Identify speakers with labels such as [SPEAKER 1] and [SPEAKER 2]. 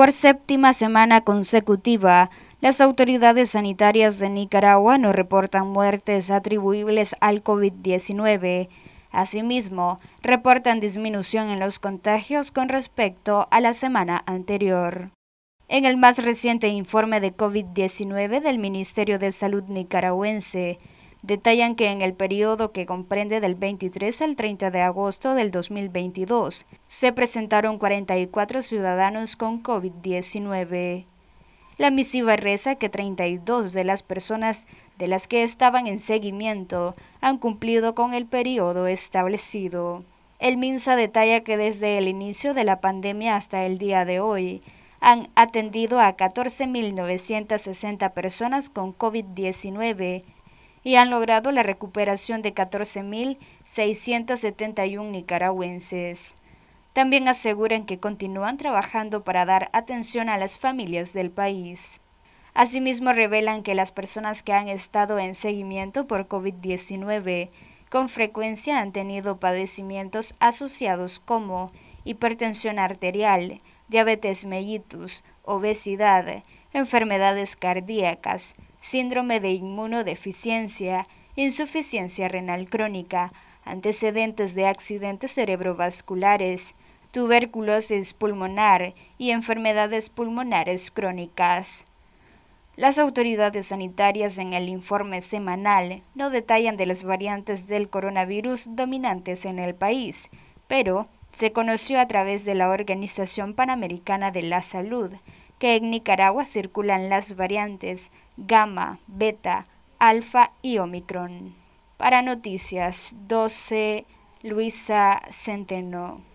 [SPEAKER 1] Por séptima semana consecutiva, las autoridades sanitarias de Nicaragua no reportan muertes atribuibles al COVID-19. Asimismo, reportan disminución en los contagios con respecto a la semana anterior. En el más reciente informe de COVID-19 del Ministerio de Salud nicaragüense, Detallan que en el periodo que comprende del 23 al 30 de agosto del 2022 se presentaron 44 ciudadanos con COVID-19. La misiva reza que 32 de las personas de las que estaban en seguimiento han cumplido con el periodo establecido. El MINSA detalla que desde el inicio de la pandemia hasta el día de hoy han atendido a 14.960 personas con COVID-19 y han logrado la recuperación de 14.671 nicaragüenses. También aseguran que continúan trabajando para dar atención a las familias del país. Asimismo, revelan que las personas que han estado en seguimiento por COVID-19 con frecuencia han tenido padecimientos asociados como hipertensión arterial, diabetes mellitus, obesidad, enfermedades cardíacas, síndrome de inmunodeficiencia, insuficiencia renal crónica, antecedentes de accidentes cerebrovasculares, tuberculosis pulmonar y enfermedades pulmonares crónicas. Las autoridades sanitarias en el informe semanal no detallan de las variantes del coronavirus dominantes en el país, pero se conoció a través de la Organización Panamericana de la Salud que en Nicaragua circulan las variantes gamma, beta, alfa y omicron. Para Noticias 12, Luisa Centeno.